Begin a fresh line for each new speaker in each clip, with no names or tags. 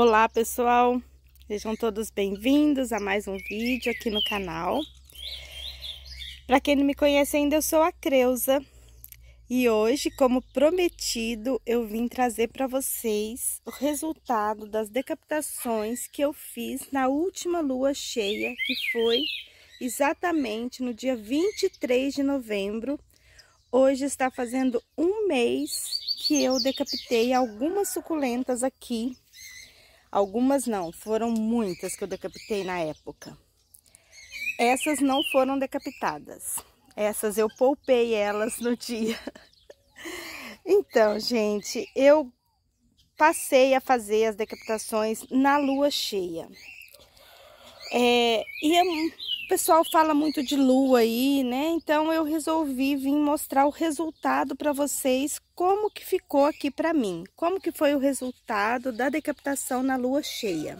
Olá pessoal, sejam todos bem-vindos a mais um vídeo aqui no canal. Para quem não me conhece ainda, eu sou a Creuza e hoje, como prometido, eu vim trazer para vocês o resultado das decapitações que eu fiz na última lua cheia, que foi exatamente no dia 23 de novembro. Hoje está fazendo um mês que eu decapitei algumas suculentas aqui Algumas não, foram muitas que eu decapitei na época. Essas não foram decapitadas. Essas eu poupei elas no dia. Então, gente, eu passei a fazer as decapitações na lua cheia. É, e é pessoal fala muito de lua aí, né? Então eu resolvi vir mostrar o resultado para vocês, como que ficou aqui para mim. Como que foi o resultado da decapitação na lua cheia.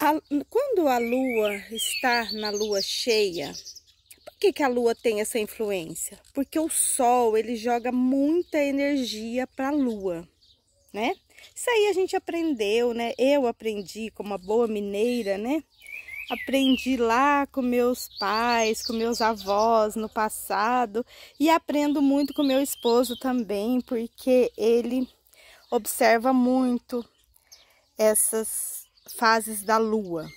A, quando a lua está na lua cheia, por que, que a lua tem essa influência? Porque o sol, ele joga muita energia para a lua, né? Isso aí a gente aprendeu, né? Eu aprendi como uma boa mineira, né? aprendi lá com meus pais, com meus avós no passado e aprendo muito com meu esposo também, porque ele observa muito essas fases da lua.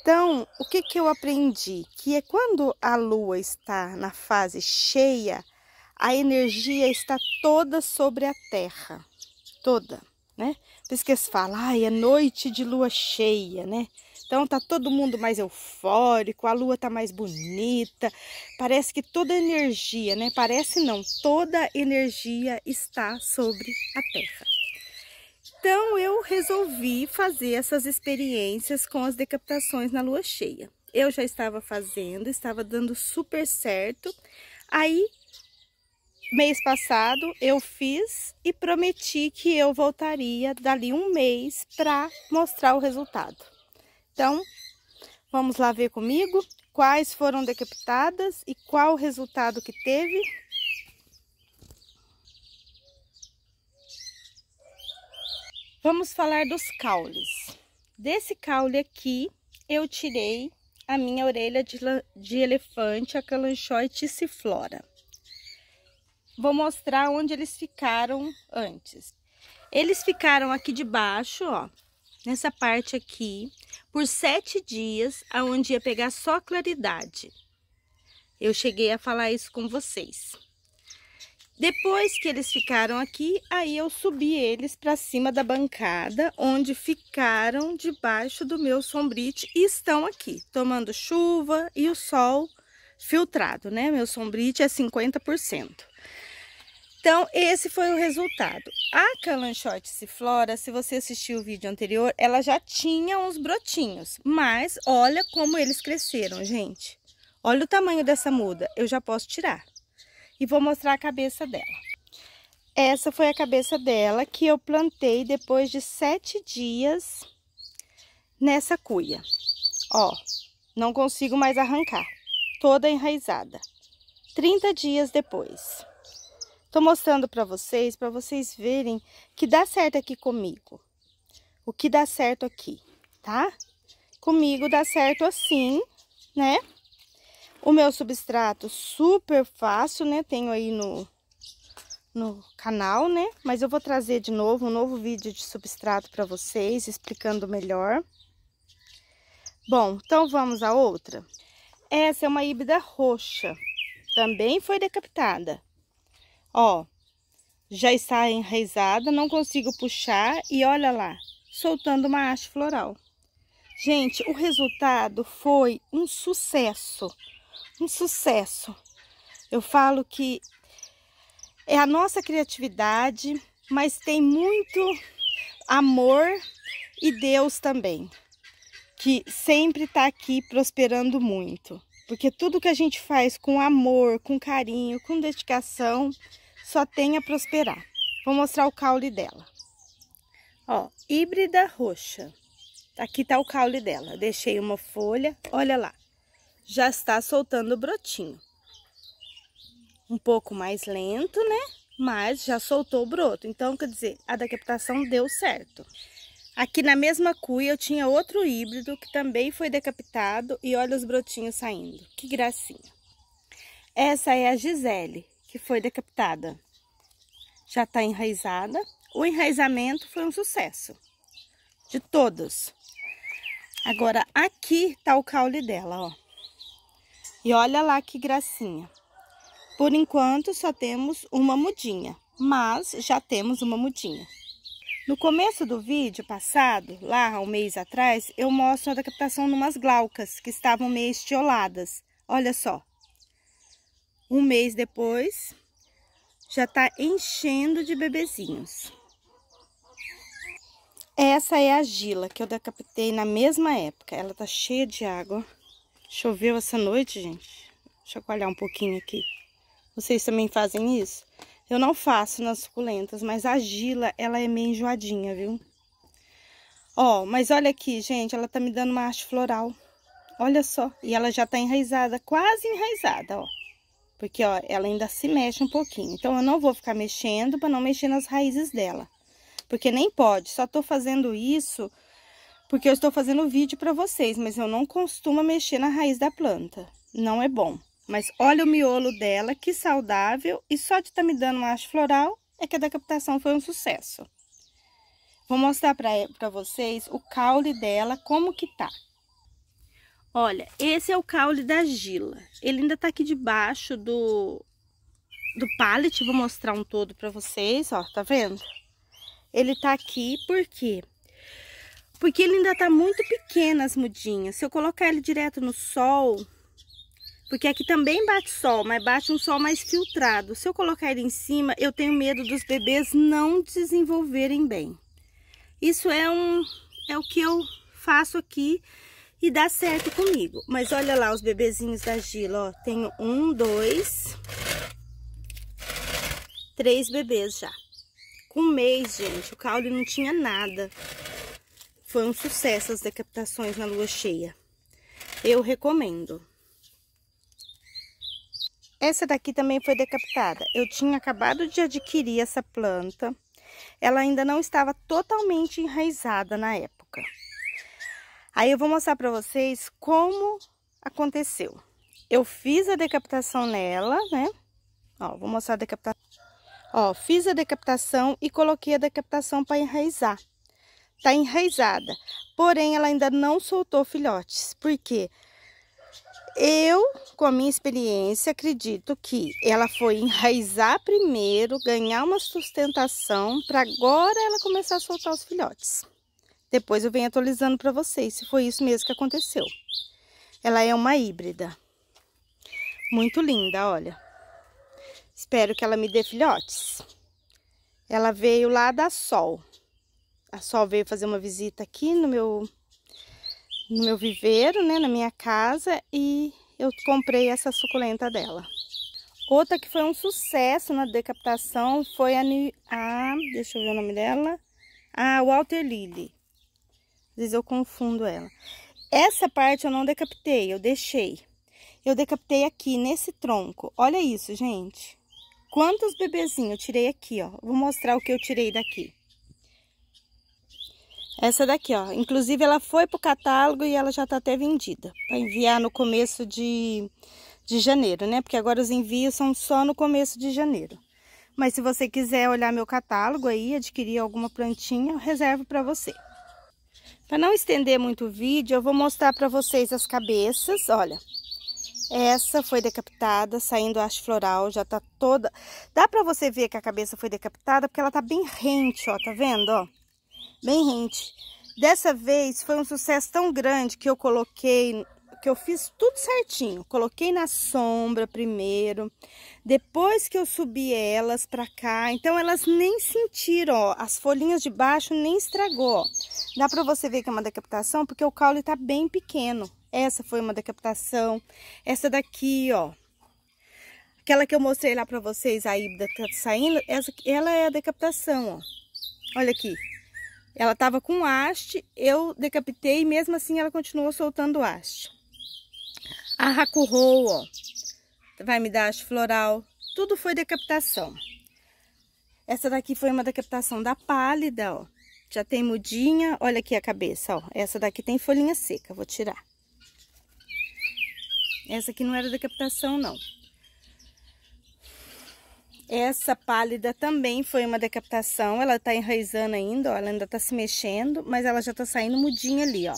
Então, o que, que eu aprendi? Que é quando a lua está na fase cheia, a energia está toda sobre a terra, toda, né? Por isso que eles falam, ah, é noite de lua cheia, né? Então tá todo mundo mais eufórico, a lua tá mais bonita, parece que toda energia, né? Parece não, toda energia está sobre a terra. Então eu resolvi fazer essas experiências com as decapitações na lua cheia. Eu já estava fazendo, estava dando super certo. Aí mês passado eu fiz e prometi que eu voltaria dali um mês para mostrar o resultado. Então, vamos lá ver comigo quais foram decapitadas e qual o resultado que teve. Vamos falar dos caules. Desse caule aqui, eu tirei a minha orelha de, de elefante, a Calanchoe ticiflora. Vou mostrar onde eles ficaram antes. Eles ficaram aqui de baixo, ó, nessa parte aqui, por sete dias, aonde ia pegar só claridade. Eu cheguei a falar isso com vocês. Depois que eles ficaram aqui, aí eu subi eles para cima da bancada, onde ficaram debaixo do meu sombrite e estão aqui, tomando chuva e o sol filtrado, né? Meu sombrite é 50%. Então, esse foi o resultado. A Calanchote ciflora, se você assistiu o vídeo anterior, ela já tinha uns brotinhos. Mas olha como eles cresceram, gente. Olha o tamanho dessa muda. Eu já posso tirar. E vou mostrar a cabeça dela. Essa foi a cabeça dela que eu plantei depois de sete dias nessa cuia. Ó, não consigo mais arrancar. Toda enraizada. 30 dias depois. Tô mostrando para vocês, para vocês verem que dá certo aqui comigo. O que dá certo aqui, tá? Comigo dá certo assim, né? O meu substrato super fácil, né? Tenho aí no, no canal, né? Mas eu vou trazer de novo um novo vídeo de substrato para vocês, explicando melhor. Bom, então vamos à outra. Essa é uma híbrida roxa. Também foi decapitada. Ó, já está enraizada, não consigo puxar e olha lá, soltando uma haste floral. Gente, o resultado foi um sucesso, um sucesso. Eu falo que é a nossa criatividade, mas tem muito amor e Deus também, que sempre está aqui prosperando muito. Porque tudo que a gente faz com amor, com carinho, com dedicação, só tem a prosperar. Vou mostrar o caule dela. Ó, híbrida roxa. Aqui tá o caule dela. Deixei uma folha, olha lá. Já está soltando o brotinho. Um pouco mais lento, né? Mas já soltou o broto. Então, quer dizer, a decapitação deu certo. Aqui na mesma cuia eu tinha outro híbrido que também foi decapitado e olha os brotinhos saindo. Que gracinha. Essa é a Gisele que foi decapitada já está enraizada. O enraizamento foi um sucesso de todos. Agora aqui está o caule dela, ó. E olha lá que gracinha. Por enquanto só temos uma mudinha, mas já temos uma mudinha. No começo do vídeo passado, lá um mês atrás, eu mostro a decapitação de umas glaucas que estavam meio estioladas. Olha só, um mês depois, já tá enchendo de bebezinhos. Essa é a gila que eu decapitei na mesma época. Ela tá cheia de água. Choveu essa noite, gente. Deixa eu um pouquinho aqui. Vocês também fazem isso? Eu não faço nas suculentas, mas a gila, ela é meio enjoadinha, viu? Ó, mas olha aqui, gente, ela tá me dando uma arte floral. Olha só, e ela já tá enraizada, quase enraizada, ó. Porque, ó, ela ainda se mexe um pouquinho. Então, eu não vou ficar mexendo para não mexer nas raízes dela. Porque nem pode, só tô fazendo isso porque eu estou fazendo vídeo para vocês, mas eu não costumo mexer na raiz da planta. Não é bom. Mas olha o miolo dela, que saudável, e só de estar tá me dando uma haste floral é que a decapitação foi um sucesso. Vou mostrar para vocês o caule dela, como que tá. Olha, esse é o caule da gila. Ele ainda tá aqui debaixo do, do pallet. Vou mostrar um todo pra vocês, ó. Tá vendo? Ele tá aqui por quê? Porque ele ainda tá muito pequeno as mudinhas. Se eu colocar ele direto no sol... Porque aqui também bate sol, mas bate um sol mais filtrado. Se eu colocar ele em cima, eu tenho medo dos bebês não desenvolverem bem. Isso é um... É o que eu faço aqui e dá certo comigo. Mas olha lá os bebezinhos da Gila, ó. Tenho um, dois, três bebês já. Com um mês, gente, o caule não tinha nada. Foi um sucesso as decapitações na lua cheia. Eu recomendo. Essa daqui também foi decapitada. Eu tinha acabado de adquirir essa planta. Ela ainda não estava totalmente enraizada na época. Aí eu vou mostrar para vocês como aconteceu. Eu fiz a decapitação nela, né? Ó, vou mostrar a decapitação. Ó, fiz a decapitação e coloquei a decapitação para enraizar. Tá enraizada. Porém, ela ainda não soltou filhotes. Por quê? Eu, com a minha experiência, acredito que ela foi enraizar primeiro, ganhar uma sustentação, para agora ela começar a soltar os filhotes. Depois eu venho atualizando para vocês, se foi isso mesmo que aconteceu. Ela é uma híbrida. Muito linda, olha. Espero que ela me dê filhotes. Ela veio lá da Sol. A Sol veio fazer uma visita aqui no meu, no meu viveiro, né, na minha casa. E eu comprei essa suculenta dela. Outra que foi um sucesso na decapitação foi a... a ah, deixa eu ver o nome dela. A ah, Walter Lily. Às vezes eu confundo ela. Essa parte eu não decapitei, eu deixei. Eu decapitei aqui nesse tronco. Olha isso, gente. Quantos bebezinhos eu tirei aqui, ó. Vou mostrar o que eu tirei daqui. Essa daqui, ó. Inclusive, ela foi pro catálogo e ela já tá até vendida. Para enviar no começo de, de janeiro, né? Porque agora os envios são só no começo de janeiro. Mas se você quiser olhar meu catálogo aí, adquirir alguma plantinha, eu reservo para você. Para não estender muito o vídeo, eu vou mostrar para vocês as cabeças, olha. Essa foi decapitada, saindo a haste floral, já tá toda... Dá para você ver que a cabeça foi decapitada, porque ela tá bem rente, ó, tá vendo, ó? Bem rente. Dessa vez foi um sucesso tão grande que eu coloquei que eu fiz tudo certinho. Coloquei na sombra primeiro, depois que eu subi elas para cá. Então, elas nem sentiram, ó, as folhinhas de baixo nem estragou. Dá para você ver que é uma decapitação, porque o caule tá bem pequeno. Essa foi uma decapitação. Essa daqui, ó. Aquela que eu mostrei lá para vocês, a híbrida tá saindo, essa, ela é a decapitação, ó. Olha aqui. Ela estava com haste, eu decapitei e mesmo assim ela continuou soltando haste. A racurrou, ó. Vai me dar as floral. Tudo foi decapitação. Essa daqui foi uma decapitação da pálida, ó. Já tem mudinha. Olha aqui a cabeça, ó. Essa daqui tem folhinha seca. Vou tirar. Essa aqui não era decapitação, não. Essa pálida também foi uma decapitação. Ela tá enraizando ainda, ó. Ela ainda tá se mexendo, mas ela já tá saindo mudinha ali, ó.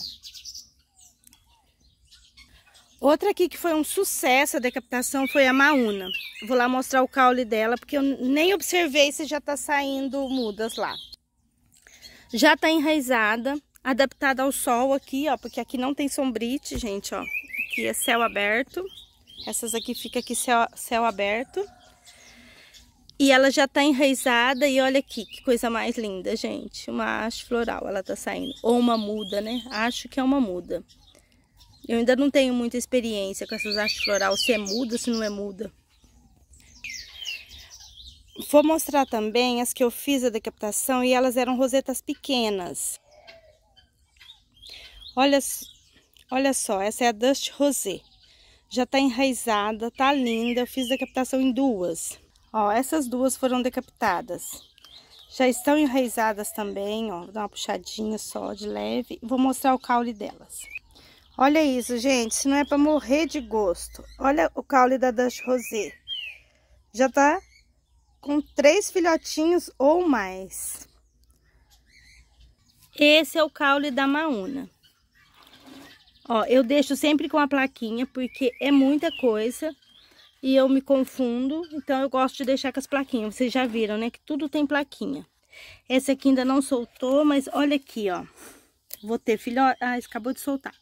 Outra aqui que foi um sucesso a decapitação foi a maúna. Vou lá mostrar o caule dela, porque eu nem observei se já tá saindo mudas lá. Já tá enraizada, adaptada ao sol aqui, ó, porque aqui não tem sombrite, gente, ó. Aqui é céu aberto. Essas aqui fica aqui céu, céu aberto. E ela já tá enraizada e olha aqui, que coisa mais linda, gente. Uma haste floral ela tá saindo. Ou uma muda, né? Acho que é uma muda. Eu ainda não tenho muita experiência com essas artes florais, se é muda, se não é muda. Vou mostrar também as que eu fiz a decapitação e elas eram rosetas pequenas. Olha, olha só, essa é a Dust Rosé. Já tá enraizada, tá linda. Eu fiz decapitação em duas. Ó, essas duas foram decapitadas. Já estão enraizadas também, ó. Vou dar uma puxadinha só de leve. Vou mostrar o caule delas. Olha isso, gente. Se não é para morrer de gosto. Olha o caule da Dutch Rosé. Já tá com três filhotinhos ou mais. Esse é o caule da Mauna. Ó, eu deixo sempre com a plaquinha, porque é muita coisa e eu me confundo. Então, eu gosto de deixar com as plaquinhas. Vocês já viram, né? Que tudo tem plaquinha. Esse aqui ainda não soltou, mas olha aqui, ó. Vou ter filhote... Ah, acabou de soltar.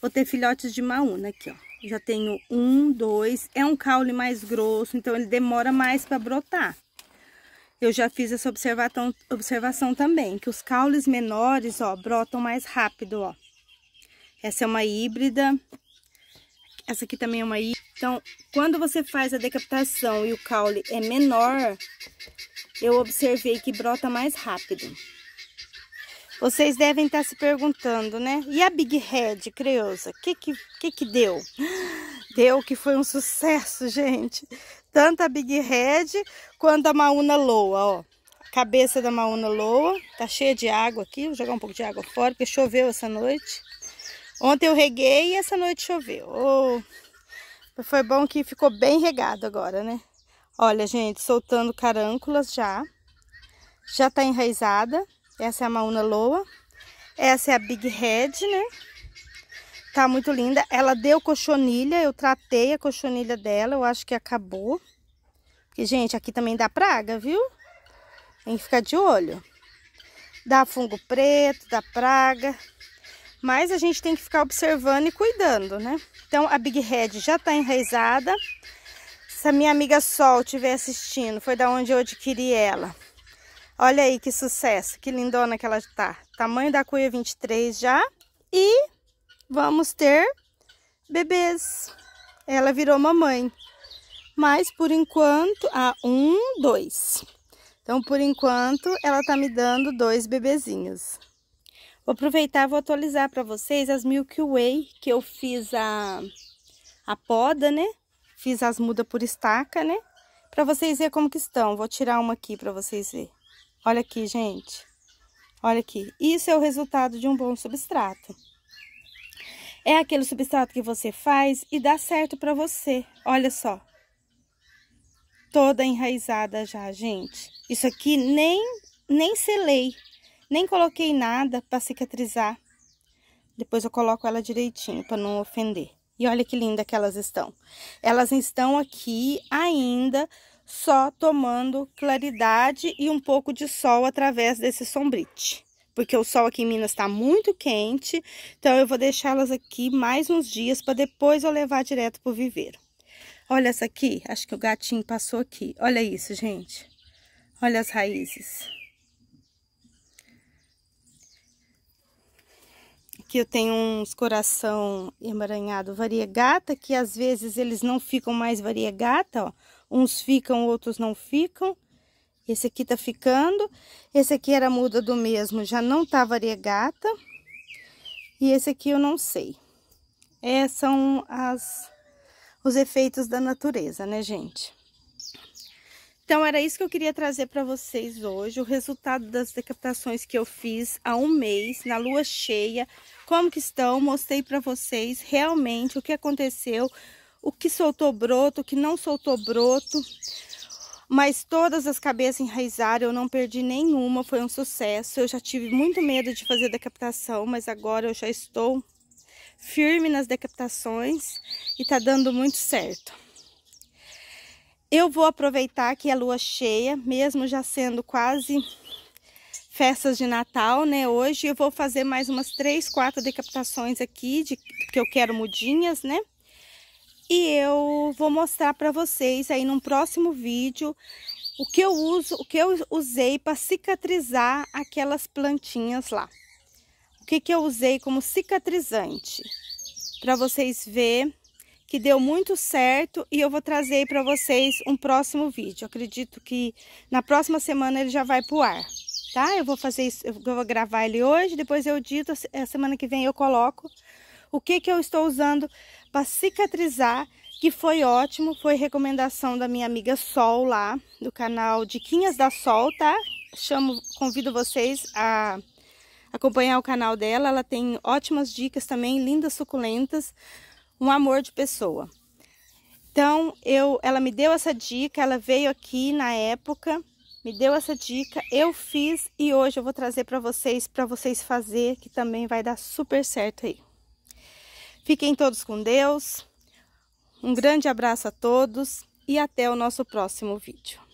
Vou ter filhotes de maúna aqui, ó. Já tenho um, dois. É um caule mais grosso, então ele demora mais para brotar. Eu já fiz essa observação, observação também, que os caules menores, ó, brotam mais rápido, ó. Essa é uma híbrida. Essa aqui também é uma híbrida. Então, quando você faz a decapitação e o caule é menor, eu observei que brota mais rápido. Vocês devem estar se perguntando, né? E a Big Red, Creuza? O que que, que que deu? Deu que foi um sucesso, gente. Tanto a Big Red quanto a Mauna Loa, ó. A cabeça da Mauna Loa. Tá cheia de água aqui. Vou jogar um pouco de água fora, porque choveu essa noite. Ontem eu reguei e essa noite choveu. Oh, foi bom que ficou bem regado agora, né? Olha, gente, soltando carânculas já. Já tá enraizada. Essa é a Mauna Loa. Essa é a Big Head, né? Tá muito linda. Ela deu cochonilha, eu tratei a cochonilha dela, eu acho que acabou. E, gente, aqui também dá praga, viu? Tem que ficar de olho. Dá fungo preto, dá praga. Mas a gente tem que ficar observando e cuidando, né? Então, a Big Head já tá enraizada. Se a minha amiga Sol estiver assistindo, foi da onde eu adquiri ela. Olha aí que sucesso, que lindona que ela tá. Tamanho da cuia 23 já. E vamos ter bebês. Ela virou mamãe. Mas por enquanto, a ah, um, dois. Então, por enquanto, ela tá me dando dois bebezinhos. Vou aproveitar, vou atualizar para vocês as Milky Way que eu fiz a, a poda, né? Fiz as mudas por estaca, né? Para vocês verem como que estão. Vou tirar uma aqui para vocês verem. Olha aqui, gente. Olha aqui. Isso é o resultado de um bom substrato. É aquele substrato que você faz e dá certo para você. Olha só. Toda enraizada já, gente. Isso aqui nem, nem selei. Nem coloquei nada para cicatrizar. Depois eu coloco ela direitinho para não ofender. E olha que linda que elas estão. Elas estão aqui ainda só tomando claridade e um pouco de sol através desse sombrite. Porque o sol aqui em Minas está muito quente, então eu vou deixá-las aqui mais uns dias para depois eu levar direto para o viveiro. Olha essa aqui, acho que o gatinho passou aqui. Olha isso, gente. Olha as raízes. Aqui eu tenho uns coração emaranhado variegata, que às vezes eles não ficam mais variegata, ó Uns ficam, outros não ficam. Esse aqui tá ficando. Esse aqui era muda do mesmo, já não tá variegata. E esse aqui eu não sei. É, são as, os efeitos da natureza, né, gente? Então, era isso que eu queria trazer para vocês hoje, o resultado das decapitações que eu fiz há um mês, na lua cheia, como que estão, mostrei para vocês realmente o que aconteceu, o que soltou broto, o que não soltou broto. Mas todas as cabeças enraizaram, eu não perdi nenhuma, foi um sucesso. Eu já tive muito medo de fazer decapitação, mas agora eu já estou firme nas decapitações e tá dando muito certo. Eu vou aproveitar que é lua cheia, mesmo já sendo quase festas de Natal, né? Hoje eu vou fazer mais umas três, quatro decapitações aqui, de, que eu quero mudinhas, né? E eu vou mostrar para vocês aí num próximo vídeo o que eu uso, o que eu usei para cicatrizar aquelas plantinhas lá. O que, que eu usei como cicatrizante. Para vocês ver que deu muito certo e eu vou trazer para vocês um próximo vídeo. acredito que na próxima semana ele já vai pro ar, tá? Eu vou fazer isso, eu vou gravar ele hoje, depois eu edito, a eh, semana que vem eu coloco o que que eu estou usando para cicatrizar, que foi ótimo, foi recomendação da minha amiga Sol lá, do canal Diquinhas da Sol, tá? Chamo, convido vocês a acompanhar o canal dela, ela tem ótimas dicas também, lindas suculentas, um amor de pessoa. Então, eu, ela me deu essa dica, ela veio aqui na época, me deu essa dica, eu fiz e hoje eu vou trazer para vocês, para vocês fazer, que também vai dar super certo aí. Fiquem todos com Deus. Um grande abraço a todos e até o nosso próximo vídeo.